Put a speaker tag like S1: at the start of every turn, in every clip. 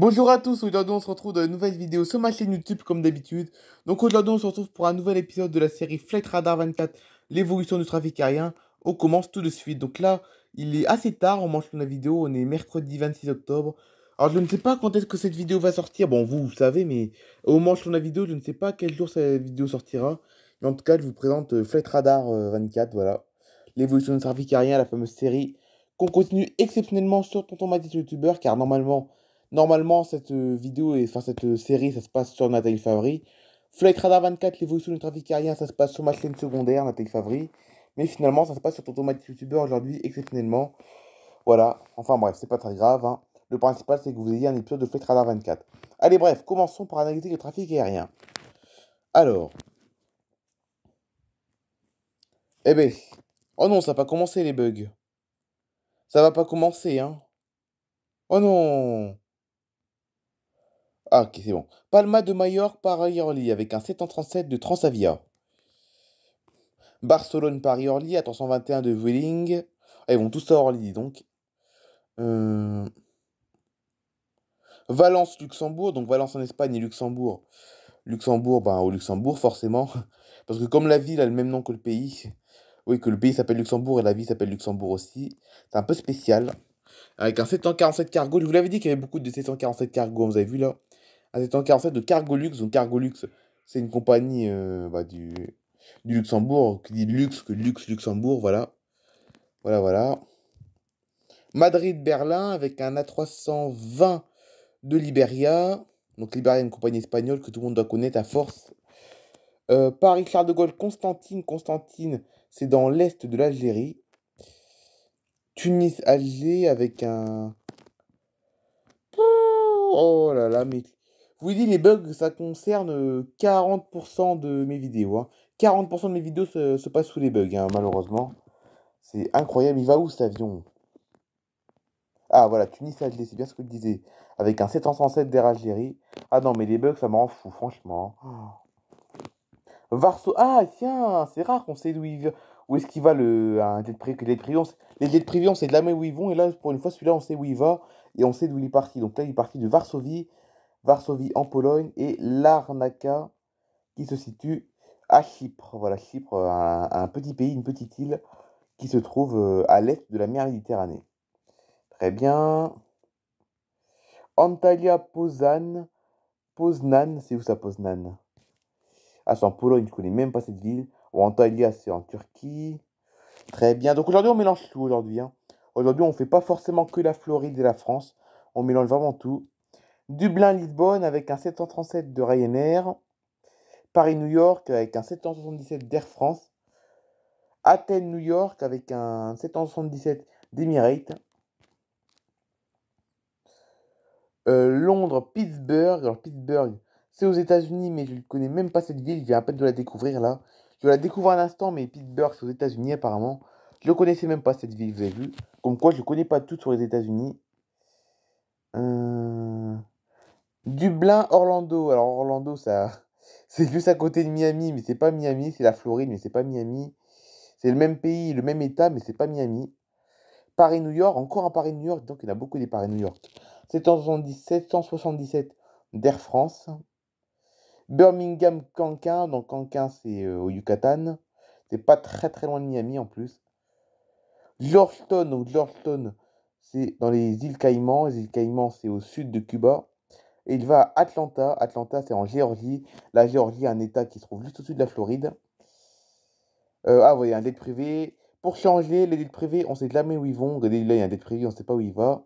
S1: Bonjour à tous, aujourd'hui on se retrouve dans une nouvelle vidéo sur ma chaîne YouTube comme d'habitude. Donc aujourd'hui on se retrouve pour un nouvel épisode de la série Flight Radar 24, l'évolution du trafic aérien. On commence tout de suite. Donc là, il est assez tard, on sur la vidéo, on est mercredi 26 octobre. Alors je ne sais pas quand est-ce que cette vidéo va sortir, bon vous, savez, mais au moment de la vidéo, je ne sais pas quel jour cette vidéo sortira. Mais en tout cas, je vous présente euh, Flight Radar 24, euh, voilà. L'évolution du trafic aérien, la fameuse série qu'on continue exceptionnellement sur Tonton Matisse YouTuber, car normalement Normalement, cette euh, vidéo, et, enfin cette euh, série, ça se passe sur Nathalie Favry. Flight Radar 24, l'évolution du trafic aérien, ça se passe sur ma chaîne secondaire, Nathalie Favry. Mais finalement, ça se passe sur ton youtubeur aujourd'hui, exceptionnellement. Voilà, enfin bref, c'est pas très grave. Hein. Le principal, c'est que vous ayez un épisode de Flight Radar 24. Allez, bref, commençons par analyser le trafic aérien. Alors. Eh ben. Oh non, ça n'a pas commencé les bugs. Ça va pas commencer, hein. Oh non ah, ok, c'est bon. Palma de Mallorca par Orly avec un 737 de Transavia. Barcelone Paris Orly à 321 de Vueling. Ah, eh, ils vont tous à Orly donc. Euh, Valence Luxembourg, donc Valence en Espagne et Luxembourg. Luxembourg, ben, au Luxembourg forcément. Parce que comme la ville a le même nom que le pays, oui, que le pays s'appelle Luxembourg et la ville s'appelle Luxembourg aussi, c'est un peu spécial. Avec un 747 cargo, je vous l'avais dit qu'il y avait beaucoup de 747 cargo, vous avez vu là un en fait de Cargolux. Donc Cargolux, c'est une compagnie euh, bah, du, du Luxembourg, qui dit luxe, que luxe Luxembourg, voilà. Voilà, voilà. Madrid-Berlin avec un A320 de Liberia. Donc Liberia, une compagnie espagnole que tout le monde doit connaître à force. Euh, Paris-Charles de Gaulle, Constantine, Constantine, c'est dans l'est de l'Algérie. Tunis-Alger avec un... Oh là là, mais je vous dis, les bugs, ça concerne 40% euh, de mes vidéos. 40% hein. de mes vidéos se, passent sous les bugs, hein, malheureusement. C'est incroyable. Il va où cet avion ah voilà, Tunis HD, c'est bien ce que je disais. Avec un 707 Algérie. Ah non, mais les bugs, ça m'en fout, franchement. Varso. Ah tiens, c'est rare qu'on sait d'où il... Où est-ce qu'il va le. Un jet privé. Les jets on sait de la main où ils vont. Et là, pour une fois, celui-là, on sait où il va. Et on sait d'où il est parti. Donc là, il est parti de Varsovie Varsovie en Pologne et Larnaca qui se situe à Chypre. Voilà, Chypre, un, petit pays, une petite île qui se trouve euh, à l'est de la mer Méditerranée. Très bien. Antalya Poznan. Poznan, c'est où ça Poznan Ah, c'est en Pologne, je ne connais même pas cette ville. Ou Antalya, c'est en Turquie. Très bien. Donc aujourd'hui, on mélange tout aujourd'hui. Hein. Aujourd'hui, on ne fait pas forcément que la Floride et la France. On mélange vraiment tout. Dublin-Lisbonne avec un 737 de Ryanair, Paris-New York avec un 777 d'Air France, Athènes-New York avec un 777 d'Emirates, euh, Londres-Pittsburgh, alors Pittsburgh, c'est aux États-Unis, mais je ne connais même pas cette ville, je viens à peine de la découvrir là. Je vais la découvrir à l'instant, mais Pittsburgh, c'est aux États-Unis apparemment. Je ne connaissais même pas cette ville, vous avez vu. Comme quoi, je ne connais pas tout sur les États-Unis. Euh, Dublin-Orlando. Alors Orlando, ça, c'est juste à côté de Miami, mais c'est pas Miami. C'est la Floride, mais c'est pas Miami. C'est le même pays, le même État, mais c'est pas Miami. Paris-New York, encore un Paris-New York, donc il y a beaucoup des Paris-New York. 777, 177 d'Air France. Birmingham, Cancun, donc Cancun c'est euh, au Yucatan. C'est pas très très loin de Miami en plus. Georgetown, donc Georgetown c'est dans les îles Caïmans. Les îles Caïmans c'est au sud de Cuba. Et il va à Atlanta. Atlanta, c'est en Géorgie. La Géorgie, un État qui se trouve juste au-dessus de la Floride. Euh, ah, voyez, un dette privé. Pour changer, les dettes privés, on sait jamais où ils vont. Regardez, là, il y a un dette privé, on ne sait pas où il va.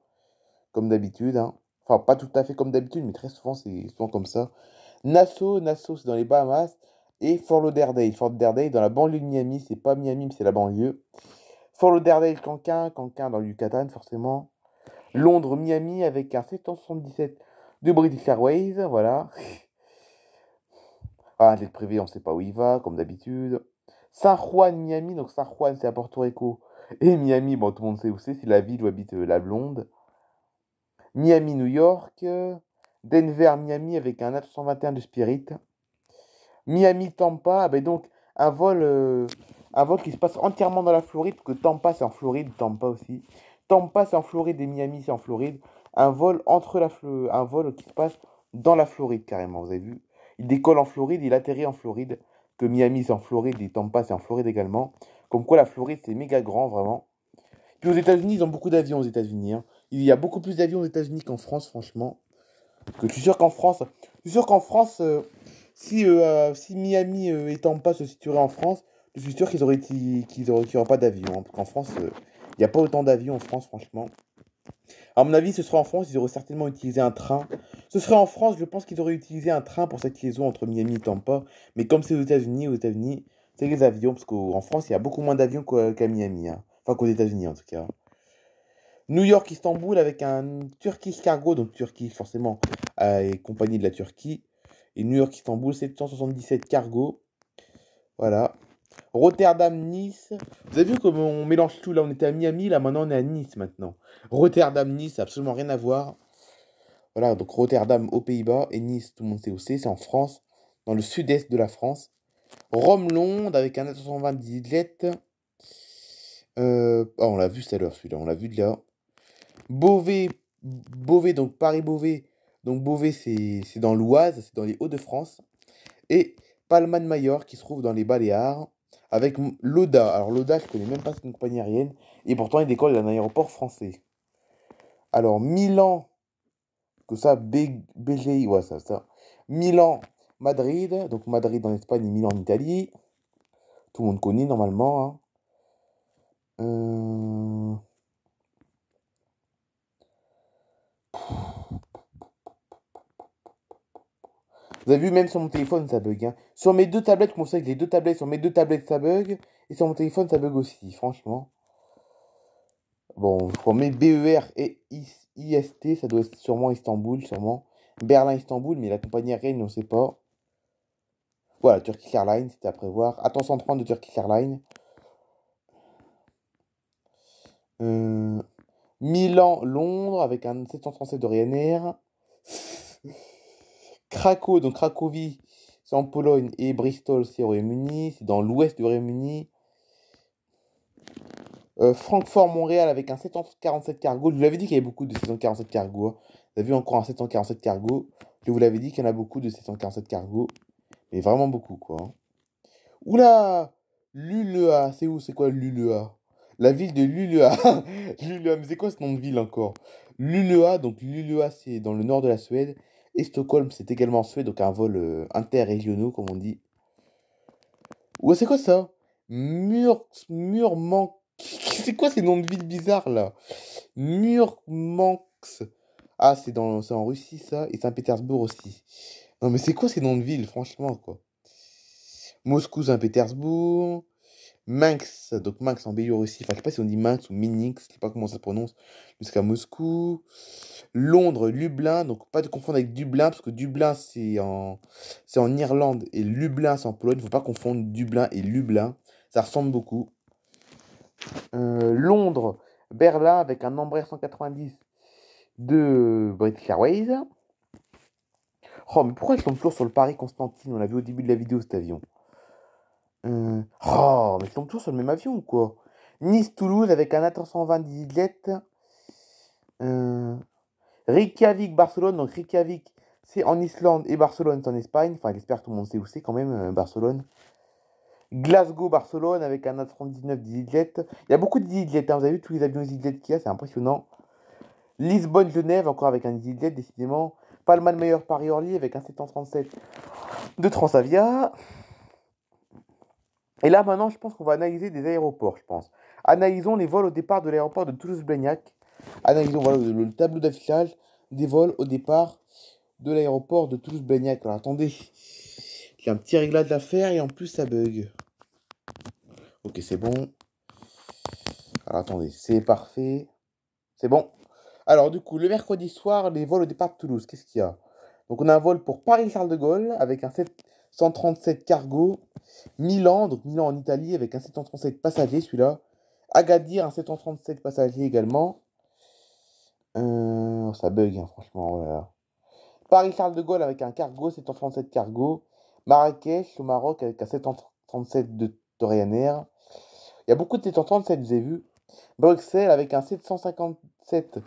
S1: Comme d'habitude. Hein. Enfin, pas tout à fait comme d'habitude, mais très souvent, c'est souvent comme ça. Nassau, Nassau, c'est dans les Bahamas. Et Fort Lauderdale. Fort Lauderdale, dans la banlieue de Miami. C'est pas Miami, mais c'est la banlieue. Fort Lauderdale, Canquin. Canquin, dans le Yucatan, forcément. Londres, Miami, avec un 777 de British Airways, voilà. Ah, les privé, on ne sait pas où il va, comme d'habitude. San Juan, Miami, donc San Juan, c'est à Porto Rico. Et Miami, bon, tout le monde sait où c'est, c'est la ville où habite euh, la blonde. Miami, New York. Denver, Miami avec un A321 de Spirit. Miami, Tampa, ah, ben donc un vol, euh, un vol qui se passe entièrement dans la Floride, parce que Tampa c'est en Floride, Tampa aussi. Tampa c'est en Floride et Miami c'est en Floride un vol entre la un vol qui se passe dans la Floride carrément. Vous avez vu, il décolle en Floride, il atterrit en Floride. Que Miami c'est en Floride, et Tampa c'est en Floride également. Comme quoi la Floride c'est méga grand vraiment. Puis aux États-Unis ils ont beaucoup d'avions aux États-Unis. Hein. Il y a beaucoup plus d'avions aux États-Unis qu'en France franchement. Que je suis sûr qu'en France, je suis sûr qu'en France, euh, si, euh, euh, si Miami et Tampa se situeraient en France, je suis sûr qu'ils auraient qu'ils auraient, pas d'avions. en hein, parce qu'en France, il n'y a pas autant d'avions en France franchement. À mon avis, ce serait en France, ils auraient certainement utilisé un train. Ce serait en France, je pense qu'ils auraient utilisé un train pour cette liaison entre Miami et Tampa. Mais comme c'est aux États-Unis, aux États-Unis, c'est les avions, parce qu'en France, il y a beaucoup moins d'avions qu'à Miami. Hein. Enfin, qu'aux États-Unis, en tout cas. New York, Istanbul, avec un Turkish Cargo, donc Turquie, forcément, euh, et compagnie de la Turquie. Et New York, Istanbul, 777 cargo. Voilà. Rotterdam-Nice. Vous avez vu comment on mélange tout là On était à Miami, là maintenant on est à Nice maintenant. Rotterdam-Nice, absolument rien à voir. Voilà, donc Rotterdam aux Pays-Bas et Nice, tout le monde sait où c'est, c'est en France, dans le sud-est de la France. Rome-Londres avec un A720 euh, ah, on l'a vu tout à l'heure celui-là, on l'a vu de là. Beauvais, Beauvais, donc Paris-Beauvais. Donc Beauvais, c'est dans l'Oise, c'est dans les Hauts-de-France. Et Palma de qui se trouve dans les Baléares avec Loda. Alors Loda, je ne connais même pas, cette compagnie aérienne. Et pourtant, il décolle d'un aéroport français. Alors Milan, que ça, BGI, ouais, ça, ça. Milan, Madrid, donc Madrid en Espagne et Milan en Italie. Tout le monde connaît normalement. Hein. Euh, Vous avez vu, même sur mon téléphone, ça bug. Hein. Sur mes deux tablettes, je conseille que les deux tablettes, sur mes deux tablettes, ça bug. Et sur mon téléphone, ça bug aussi, franchement. Bon, je que mes BER et IST, ça doit être sûrement Istanbul, sûrement. Berlin-Istanbul, mais la compagnie aérienne, on ne sait pas. Voilà, Turkish Airlines, c'était à prévoir. Attention 130 de Turkish Airlines. Euh, Milan-Londres avec un 737 de Ryanair. Cracow, donc Cracovie, c'est en Pologne, et Bristol, c'est au Royaume-Uni, c'est dans l'ouest du Royaume-Uni. Euh, Francfort-Montréal avec un 747 cargo. Je vous l'avais dit qu'il y avait beaucoup de 747 cargo. Hein. Vous avez vu encore un 747 cargo. Je vous l'avais dit qu'il y en a beaucoup de 747 cargo. Mais vraiment beaucoup, quoi. Hein. Oula Lulea, c'est où C'est quoi Lulea La ville de Lulea. Lulea, mais c'est quoi ce nom de ville encore Lulea, donc Lulea, c'est dans le nord de la Suède. Et Stockholm, c'est également en Suède, donc un vol interrégional euh, interrégionaux, comme on dit. Ouais, c'est quoi ça Mur... Murman... C'est quoi ces noms de villes bizarres, là Murmanx. Ah, c'est dans... en Russie, ça. Et Saint-Pétersbourg aussi. Non, mais c'est quoi ces noms de villes, franchement, quoi Moscou, Saint-Pétersbourg. Minx, donc Minx en Biélorussie, enfin je sais pas si on dit Minx ou Minix, je sais pas comment ça se prononce, jusqu'à Moscou. Londres, Lublin, donc pas de confondre avec Dublin, parce que Dublin c'est en, en Irlande et Lublin c'est en Pologne, faut pas confondre Dublin et Lublin, ça ressemble beaucoup. Euh, Londres, Berlin avec un Embraer 190 de British Airways. Oh, mais pourquoi ils sont toujours sur le Paris-Constantine On l'a vu au début de la vidéo cet avion. Euh, oh, Oh, mais ils toujours sur le même avion ou quoi Nice-Toulouse avec un A320 euh... Reykjavik-Barcelone, donc Reykjavik, c'est en Islande et Barcelone, c'est en Espagne. Enfin, j'espère que tout le monde sait où c'est quand même, euh, Barcelone. Glasgow-Barcelone avec un A319 d'Islette. Il y a beaucoup de hein, vous avez vu tous les avions d'Islette qu'il y a, c'est impressionnant. Lisbonne-Genève, encore avec un Islette, décidément. Palma de Meilleur Paris-Orly avec un 737 de Transavia. Et là, maintenant, je pense qu'on va analyser des aéroports, je pense. Analysons les vols au départ de l'aéroport de Toulouse-Blagnac. Analysons le, tableau d'affichage des vols au départ de l'aéroport de Toulouse-Blagnac. Alors, attendez, j'ai un petit réglage à faire et en plus, ça bug. Ok, c'est bon. Alors, attendez, c'est parfait. C'est bon. Alors, du coup, le mercredi soir, les vols au départ de Toulouse, qu'est-ce qu'il y a donc on a un vol pour Paris-Charles de Gaulle avec un 737 cargo, Milan, donc Milan en Italie avec un 737 Passager, celui-là, Agadir un 737 Passager également. Euh, oh, ça bug hein, franchement. Oh Paris-Charles de Gaulle avec un cargo, 737 cargo, Marrakech au Maroc avec un 737 de Ryanair. Il y a beaucoup de 737, vous avez vu. Bruxelles avec un 757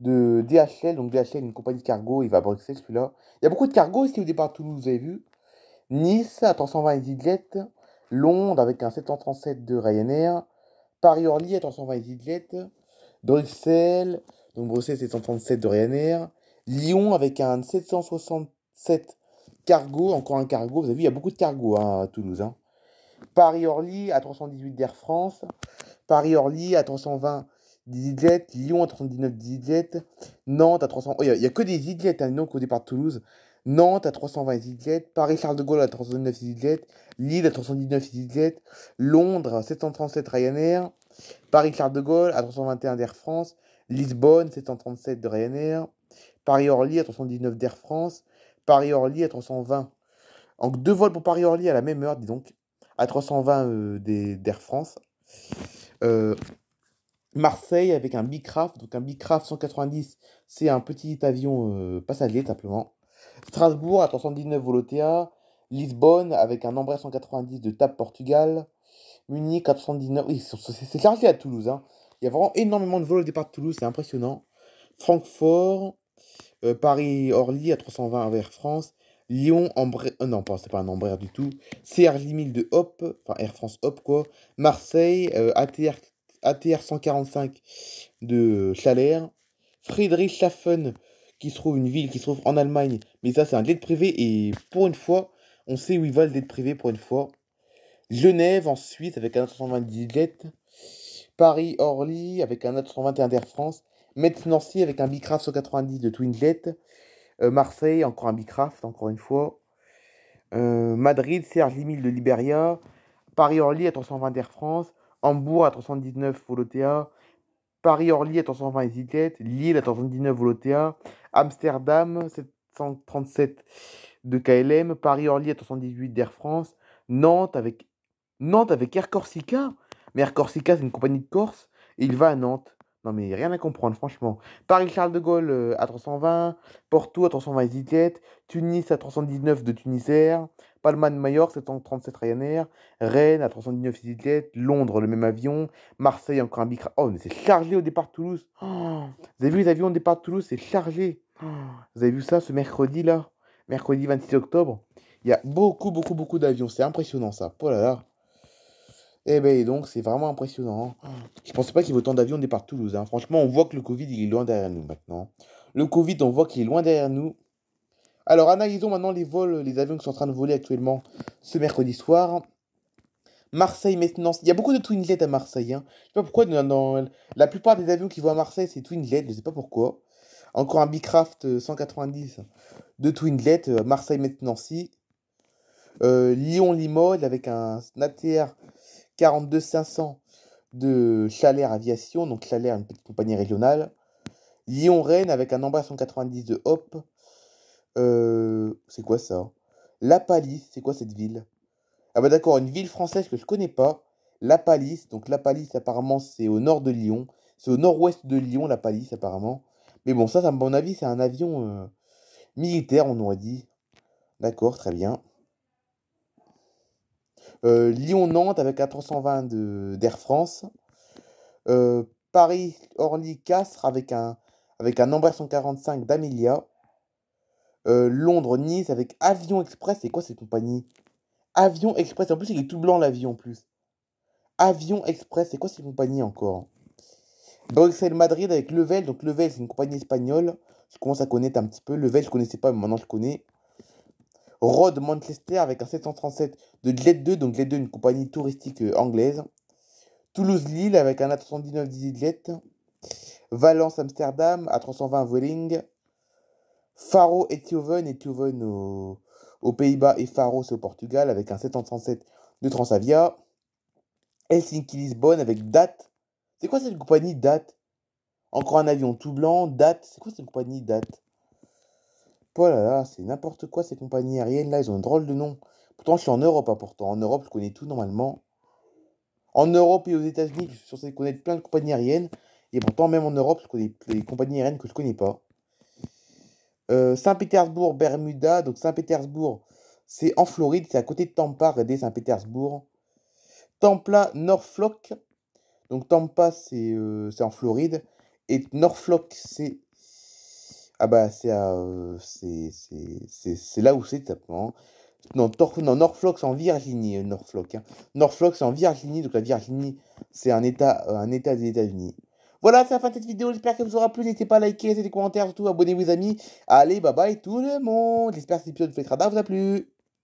S1: de DHL. Donc DHL, une compagnie de cargo, il va à Bruxelles celui-là. Il y a beaucoup de cargo ici au départ Toulouse, vous avez vu. Nice, à 320 EasyJet. Londres avec un 737 de Ryanair. Paris-Orly, à 320 EasyJet. Bruxelles, donc Bruxelles 737 de Ryanair. Lyon avec un 767 cargo, encore un cargo. Vous avez vu, il y a beaucoup de cargo hein, à Toulouse. Hein. Paris-Orly à 318 d'Air France. Paris-Orly à 320 Lyon à 319 EasyJet, Nantes à 300. Il n'y a, que des 17. hein, non qu'au départ de Toulouse. Nantes à 320 17. Paris-Charles de Gaulle à 309 17. Lille à 319 17. Londres à 737 Ryanair, Paris-Charles de Gaulle à 321 d'Air France, Lisbonne 737 de Ryanair, Paris-Orly à 319 d'Air France, Paris-Orly à 320. Donc deux vols pour Paris-Orly à la même heure, dis donc, à 320 euh, d'Air France. Euh, Marseille avec un Bicraft. Donc un Bicraft 190, c'est un petit avion euh, passager simplement. Strasbourg à 319 Volotea. Lisbonne avec un Embraer 190 de TAP Portugal. Munich 419. Oui, c'est chargé à Toulouse. Hein. Il y a vraiment énormément de vols au départ de Toulouse, c'est impressionnant. Francfort, euh, Paris-Orly à 320 vers France. Lyon, Embraer, euh, Non, non, c'est pas un Embraer du tout. CR 1000 de Hop, enfin Air France Hop quoi. Marseille, euh, ATR ATR 145 de euh, friedrich Friedrichshafen, qui se trouve une ville qui se trouve en Allemagne. Mais ça, c'est un jet privé. Et pour une fois, on sait où il va le jet privé pour une fois. Genève en Suisse avec un 120 jet. Paris Orly avec un autre 321 d'Air France. Metz Nancy avec un Bicraft 190 de Twin euh, Marseille, encore un Bicraft, encore une fois. Euh, Madrid, Serge Limille de Liberia. Paris Orly à 320 d'Air France. Hambourg à 319 Volotea, Paris-Orly à 320 Easyjet, Lille à 319 Volotea, Amsterdam 737 de KLM, Paris-Orly à 318 d'Air France, Nantes avec, Nantes avec Air Corsica. Mais Air Corsica, c'est une compagnie de Corse, et il va à Nantes. Non mais rien à comprendre, franchement. Paris-Charles de Gaulle euh, à 320, Porto à 320 Easyjet, Tunis à 319 de Tunisair, Palman Mallorca 737 Ryanair, Rennes à 319 Citylette, Londres le même avion, Marseille encore un bicra. Oh, mais c'est chargé au départ de Toulouse. Oh, vous avez vu les avions au départ de Toulouse, c'est chargé. Oh, vous avez vu ça ce mercredi là, mercredi 26 octobre. Il y a beaucoup, beaucoup, beaucoup d'avions. C'est impressionnant ça. Oh là Eh ben donc, c'est vraiment impressionnant. Hein. Je pensais pas qu'il y avait autant d'avions au départ de Toulouse. Hein. Franchement, on voit que le Covid, il est loin derrière nous maintenant. Le Covid, on voit qu'il est loin derrière nous. Alors analysons maintenant les vols, les avions qui sont en train de voler actuellement ce mercredi soir. Marseille maintenant, Il y a beaucoup de Twinjet à Marseille. Hein. Je sais pas pourquoi. la plupart des avions qui vont à Marseille, c'est Twinjet. Je sais pas pourquoi. Encore un Bicraft 190 euh, de Twinjet. Euh, Marseille maintenant, Euh, Lyon-Limoges avec un 42 42500 de Chalère Aviation. Donc Chalère, une petite compagnie régionale. Lyon-Rennes avec un Embraer 190 de Hop. Euh, c'est quoi ça La Palisse, c'est quoi cette ville Ah bah d'accord, une ville française que je connais pas. La Palisse, donc La Palisse apparemment c'est au nord de Lyon. C'est au nord-ouest de Lyon, La Palisse apparemment. Mais bon, ça, à mon avis, c'est un avion euh, militaire, on aurait dit. D'accord, très bien. Euh, Lyon-Nantes avec un 320 d'Air France. Paris-Orly-Castres avec un, avec un 145 d'Amelia. Euh, Londres-Nice avec Avion Express. C'est quoi cette compagnie Avion Express. En plus, il est tout blanc l'avion en plus. Avion Express. C'est quoi cette compagnie encore Bruxelles-Madrid avec Level. Donc Level, c'est une compagnie espagnole. Je commence à connaître un petit peu. Level, je connaissais pas, mais maintenant je connais. Rhodes Manchester avec un 737 de Jet 2, donc Jet 2 une compagnie touristique euh, anglaise. Toulouse-Lille avec un A319 Jet. Valence Amsterdam, A320 Vueling. Faro et Tioven, et aux Pays-Bas et Faro c'est au Portugal avec un 737 de Transavia. Helsinki-Lisbonne avec Date. C'est quoi cette compagnie Date? Encore un avion tout blanc, Date. C'est quoi cette compagnie Date? Oh là là, c'est n'importe quoi ces compagnies aériennes là, ils ont un drôle de nom. Pourtant, je suis en Europe, hein, pourtant. En Europe, je connais tout normalement. En Europe et aux États-Unis, je suis censé connaître plein de compagnies aériennes. Et pourtant, même en Europe, je connais les compagnies aériennes que je connais pas. Euh, Saint-Pétersbourg, Bermuda. Donc Saint-Pétersbourg, c'est en Floride, c'est à côté de Tampa, regardez Saint-Pétersbourg. Tampa, Norfolk. Donc Tampa, c'est euh, en Floride. Et Norfolk, c'est. Ah bah, c'est euh, c'est là où c'est, simplement. Non, Norfolk, c'est en Virginie, hein. Norfolk. c'est en Virginie. Donc la Virginie, c'est un état, un état des États-Unis. Voilà, c'est la fin de cette vidéo. J'espère qu'elle vous aura plu. N'hésitez pas à liker, laisser des commentaires, surtout abonnez-vous, amis. Allez, bye bye tout le monde. J'espère que cet épisode de Fetrada vous a plu.